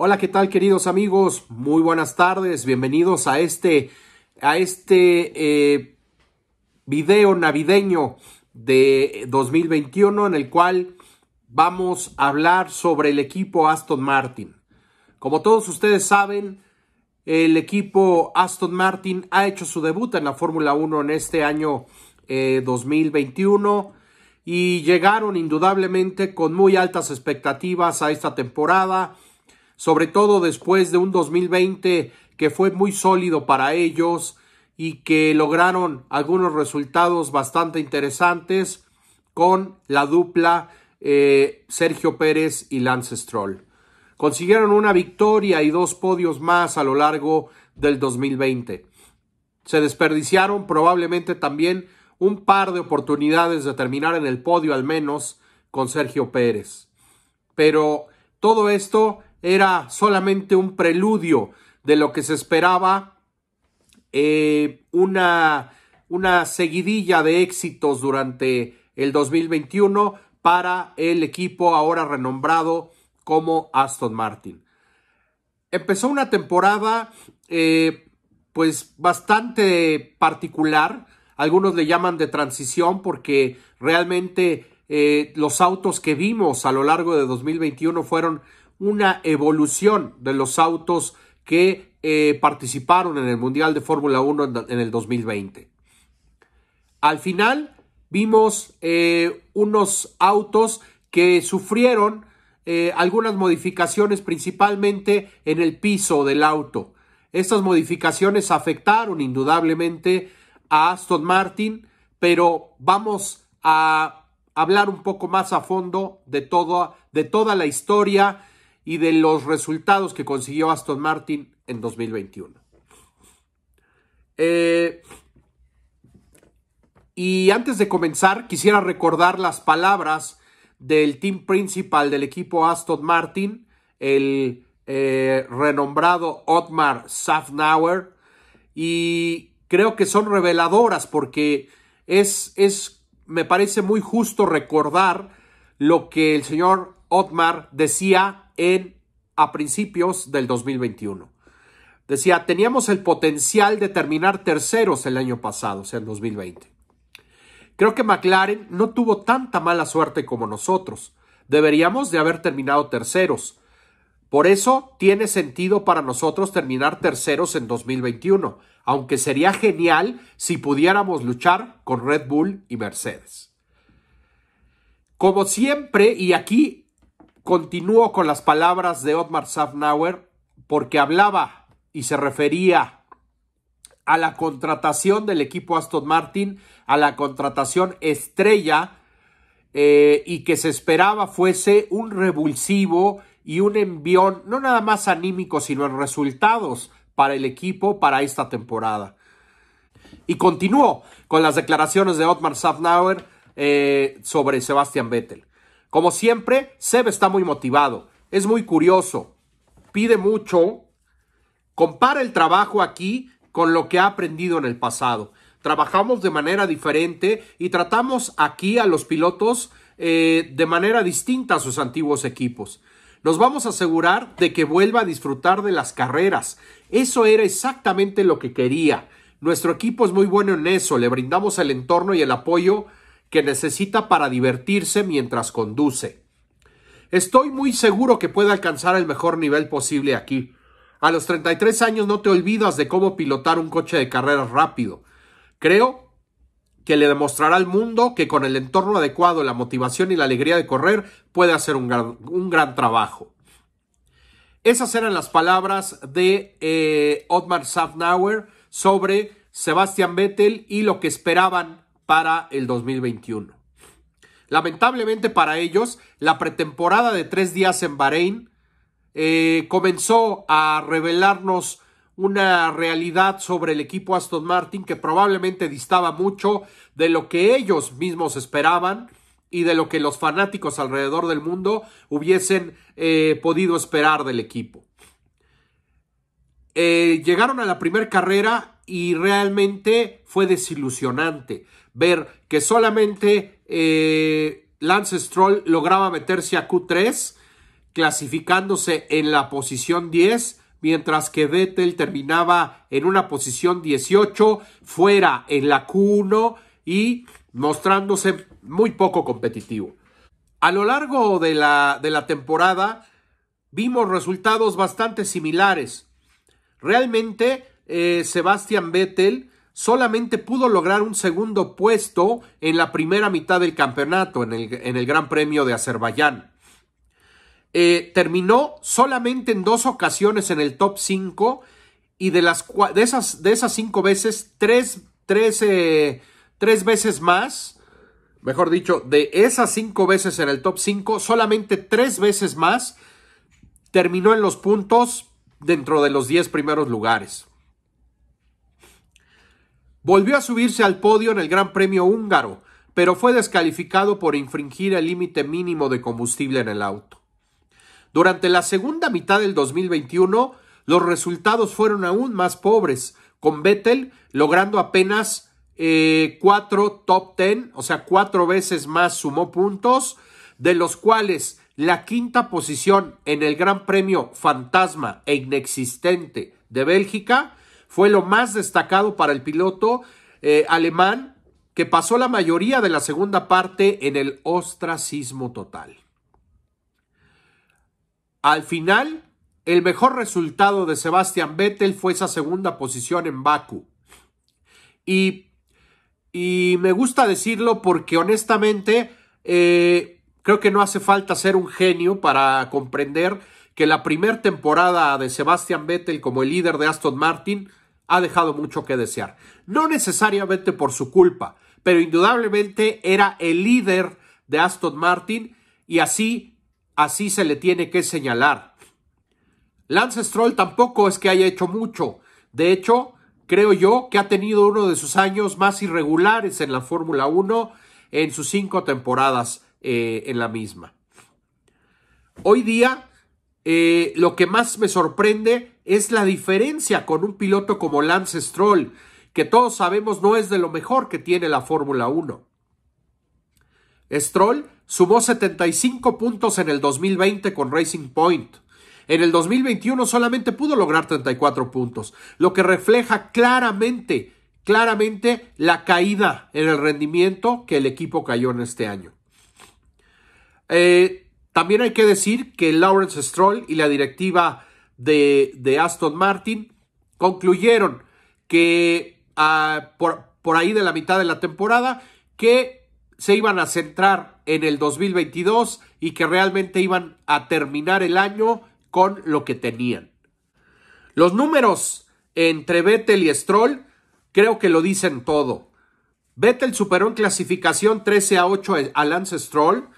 Hola, ¿qué tal queridos amigos? Muy buenas tardes, bienvenidos a este, a este eh, video navideño de 2021 en el cual vamos a hablar sobre el equipo Aston Martin. Como todos ustedes saben, el equipo Aston Martin ha hecho su debut en la Fórmula 1 en este año 2021 eh, y llegaron indudablemente con muy altas expectativas a esta temporada sobre todo después de un 2020 que fue muy sólido para ellos y que lograron algunos resultados bastante interesantes con la dupla eh, Sergio Pérez y Lance Stroll. Consiguieron una victoria y dos podios más a lo largo del 2020. Se desperdiciaron probablemente también un par de oportunidades de terminar en el podio al menos con Sergio Pérez. Pero todo esto era solamente un preludio de lo que se esperaba eh, una, una seguidilla de éxitos durante el 2021 para el equipo ahora renombrado como Aston Martin. Empezó una temporada eh, pues bastante particular, algunos le llaman de transición porque realmente eh, los autos que vimos a lo largo de 2021 fueron una evolución de los autos que eh, participaron en el Mundial de Fórmula 1 en, el 2020. Al final vimos eh, unos autos que sufrieron eh, algunas modificaciones principalmente en el piso del auto. Estas modificaciones afectaron indudablemente a Aston Martin, pero vamos a hablar un poco más a fondo de, de toda la historia y de los resultados que consiguió Aston Martin en 2021. Eh, y antes de comenzar, quisiera recordar las palabras del team principal del equipo Aston Martin, el eh, renombrado Otmar Safnauer, y creo que son reveladoras porque es, es, me parece muy justo recordar lo que el señor Otmar decía a principios del 2021. Decía, teníamos el potencial de terminar terceros el año pasado, o sea, en 2020. Creo que McLaren no tuvo tanta mala suerte como nosotros. Deberíamos de haber terminado terceros. Por eso tiene sentido para nosotros terminar terceros en 2021, aunque sería genial si pudiéramos luchar con Red Bull y Mercedes. Como siempre, y aquí Continúo con las palabras de Otmar Safnauer porque hablaba y se refería a la contratación del equipo Aston Martin, a la contratación estrella eh, y que se esperaba fuese un revulsivo y un envión, no nada más anímico, sino en resultados para el equipo para esta temporada. Y continuó con las declaraciones de Otmar Safnauer eh, sobre Sebastian Vettel. Como siempre, Seb está muy motivado, es muy curioso, pide mucho, compara el trabajo aquí con lo que ha aprendido en el pasado. Trabajamos de manera diferente y tratamos aquí a los pilotos eh, de manera distinta a sus antiguos equipos. Nos vamos a asegurar de que vuelva a disfrutar de las carreras. Eso era exactamente lo que quería. Nuestro equipo es muy bueno en eso, le brindamos el entorno y el apoyo que necesita para divertirse mientras conduce. Estoy muy seguro que puede alcanzar el mejor nivel posible aquí. A los 33 años no te olvidas de cómo pilotar un coche de carrera rápido. Creo que le demostrará al mundo que con el entorno adecuado, la motivación y la alegría de correr puede hacer un gran, trabajo. Esas eran las palabras de eh, Otmar Safnauer sobre Sebastian Vettel y lo que esperaban para el 2021. Lamentablemente para ellos, la pretemporada de tres días en Bahrein eh, comenzó a revelarnos una realidad sobre el equipo Aston Martin que probablemente distaba mucho de lo que ellos mismos esperaban y de lo que los fanáticos alrededor del mundo hubiesen eh, podido esperar del equipo. Eh, llegaron a la primera carrera y realmente fue desilusionante ver que solamente eh, Lance Stroll lograba meterse a Q3, clasificándose en la posición 10, mientras que Vettel terminaba en una posición 18, fuera en la Q1 y mostrándose muy poco competitivo. A lo largo de la, temporada vimos resultados bastante similares. Realmente Sebastián eh, Sebastian Vettel solamente pudo lograr un segundo puesto en la primera mitad del campeonato, en el, Gran Premio de Azerbaiyán. Eh, terminó solamente en dos ocasiones en el top 5 y de, las, de, esas, de esas cinco veces, tres, tres, eh, tres veces más, mejor dicho, de esas cinco veces en el top 5, solamente tres veces más terminó en los puntos dentro de los 10 primeros lugares. Volvió a subirse al podio en el Gran Premio húngaro, pero fue descalificado por infringir el límite mínimo de combustible en el auto. Durante la segunda mitad del 2021, los resultados fueron aún más pobres, con Vettel logrando apenas eh, cuatro top ten, o sea, cuatro veces más sumó puntos, de los cuales la quinta posición en el Gran Premio Fantasma e Inexistente de Bélgica fue lo más destacado para el piloto eh, alemán que pasó la mayoría de la segunda parte en el ostracismo total. Al final, el mejor resultado de Sebastian Vettel fue esa segunda posición en Baku. Y, y me gusta decirlo porque honestamente eh, creo que no hace falta ser un genio para comprender que la primera temporada de Sebastian Vettel como el líder de Aston Martin ha dejado mucho que desear. No necesariamente por su culpa, pero indudablemente era el líder de Aston Martin y así, así se le tiene que señalar. Lance Stroll tampoco es que haya hecho mucho. De hecho, creo yo que ha tenido uno de sus años más irregulares en la Fórmula 1 en sus cinco temporadas eh, en la misma. Hoy día, eh, lo que más me sorprende es la diferencia con un piloto como Lance Stroll, que todos sabemos no es de lo mejor que tiene la Fórmula 1. Stroll sumó 75 puntos en el 2020 con Racing Point. En el 2021 solamente pudo lograr 34 puntos, lo que refleja claramente, claramente la caída en el rendimiento que el equipo cayó en este año. Eh, también hay que decir que Lawrence Stroll y la directiva de, Aston Martin, concluyeron que ah, por, por ahí de la mitad de la temporada que se iban a centrar en el 2022 y que realmente iban a terminar el año con lo que tenían. Los números entre Vettel y Stroll creo que lo dicen todo. Vettel superó en clasificación 13 a 8 a Lance Stroll,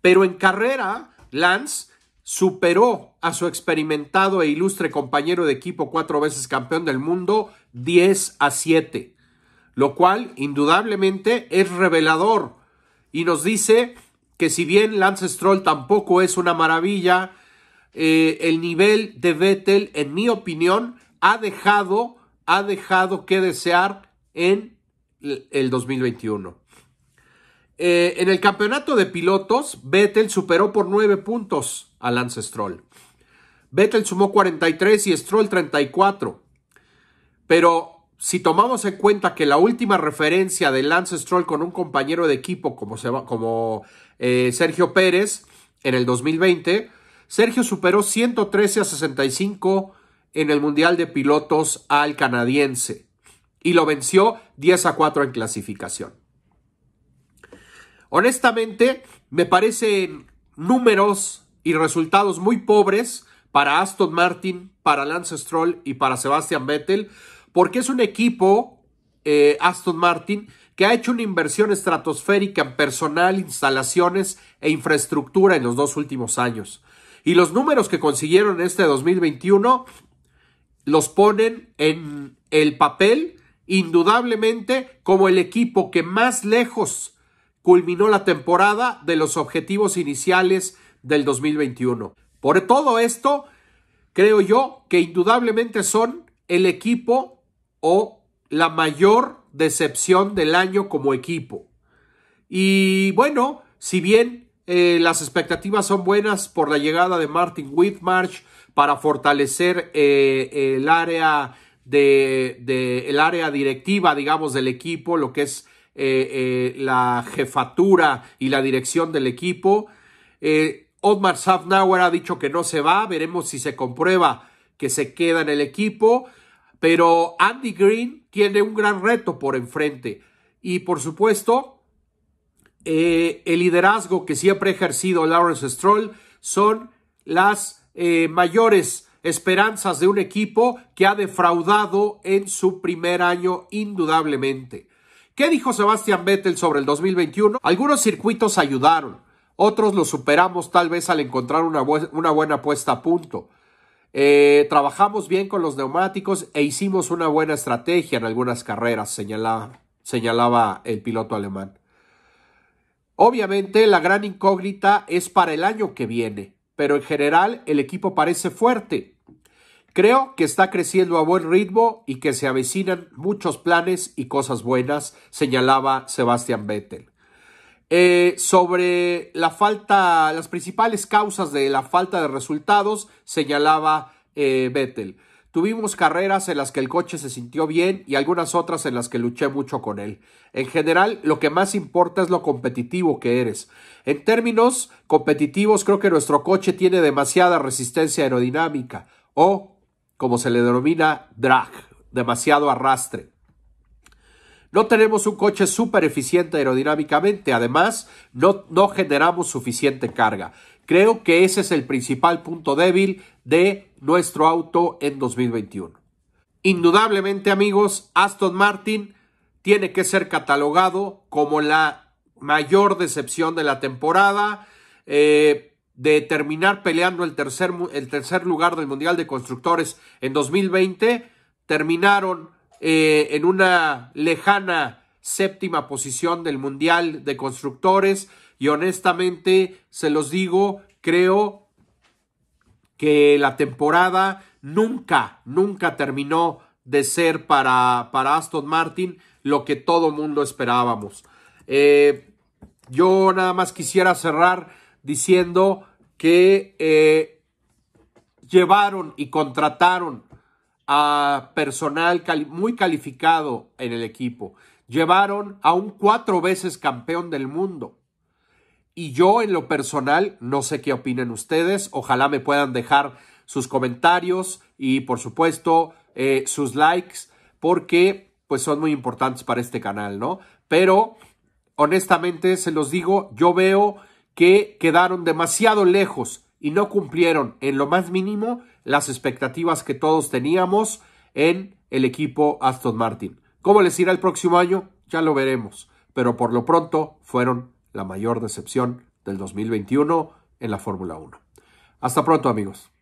pero en carrera Lance superó a su experimentado e ilustre compañero de equipo cuatro veces campeón del mundo 10 a 7, lo cual indudablemente es revelador y nos dice que si bien Lance Stroll tampoco es una maravilla, eh, el nivel de Vettel, en mi opinión, ha dejado, ha dejado que desear en el 2021. Eh, en el campeonato de pilotos, Vettel superó por nueve puntos a Lance Stroll. Vettel sumó 43 y Stroll 34. Pero si tomamos en cuenta que la última referencia de Lance Stroll con un compañero de equipo como, se como eh, Sergio Pérez en el 2020, Sergio superó 113 a 65 en el Mundial de Pilotos al canadiense y lo venció 10 a 4 en clasificación. Honestamente, me parecen números y resultados muy pobres para Aston Martin, para Lance Stroll y para Sebastian Vettel, porque es un equipo, eh, Aston Martin, que ha hecho una inversión estratosférica en personal, instalaciones e infraestructura en los dos últimos años. Y los números que consiguieron este 2021 los ponen en el papel, indudablemente, como el equipo que más lejos culminó la temporada de los objetivos iniciales del 2021. Por todo esto, creo yo que indudablemente son el equipo o la mayor decepción del año como equipo. Y bueno, si bien eh, las expectativas son buenas por la llegada de Martin Whitmarsh para fortalecer eh, el área de, el área directiva, digamos, del equipo, lo que es eh, la jefatura y la dirección del equipo. Otmar Safnauer ha dicho que no se va, veremos si se comprueba que se queda en el equipo, pero Andy Green tiene un gran reto por enfrente y por supuesto eh, el liderazgo que siempre ha ejercido Lawrence Stroll son las eh, mayores esperanzas de un equipo que ha defraudado en su primer año indudablemente. ¿Qué dijo Sebastian Vettel sobre el 2021? Algunos circuitos ayudaron otros lo superamos tal vez al encontrar una, buena puesta a punto. Eh, trabajamos bien con los neumáticos e hicimos una buena estrategia en algunas carreras, señalaba, señalaba el piloto alemán. Obviamente la gran incógnita es para el año que viene, pero en general el equipo parece fuerte. Creo que está creciendo a buen ritmo y que se avecinan muchos planes y cosas buenas, señalaba Sebastian Vettel. Eh, sobre la falta, las principales causas de la falta de resultados, señalaba eh, Vettel. Tuvimos carreras en las que el coche se sintió bien y algunas otras en las que luché mucho con él. En general, lo que más importa es lo competitivo que eres. En términos competitivos, creo que nuestro coche tiene demasiada resistencia aerodinámica o, como se le denomina, drag, demasiado arrastre. No tenemos un coche súper eficiente aerodinámicamente, además no, no generamos suficiente carga. Creo que ese es el principal punto débil de nuestro auto en 2021. Indudablemente amigos, Aston Martin tiene que ser catalogado como la mayor decepción de la temporada. Eh, de terminar peleando el tercer, el tercer lugar del Mundial de Constructores en 2020, terminaron eh, en una lejana séptima posición del Mundial de Constructores y honestamente se los digo, creo que la temporada nunca, nunca terminó de ser para, para Aston Martin lo que todo mundo esperábamos. Eh, yo nada más quisiera cerrar diciendo que eh, llevaron y contrataron personal muy calificado en el equipo. Llevaron a un cuatro veces campeón del mundo. Y yo en lo personal, no sé qué opinan ustedes, ojalá me puedan dejar sus comentarios y por supuesto eh, sus likes, porque pues son muy importantes para este canal, ¿no? Pero honestamente se los digo, yo veo que quedaron demasiado lejos y no cumplieron en lo más mínimo las expectativas que todos teníamos en el equipo Aston Martin. ¿Cómo les irá el próximo año? Ya lo veremos, pero por lo pronto fueron la mayor decepción del 2021 en la Fórmula 1. Hasta pronto amigos.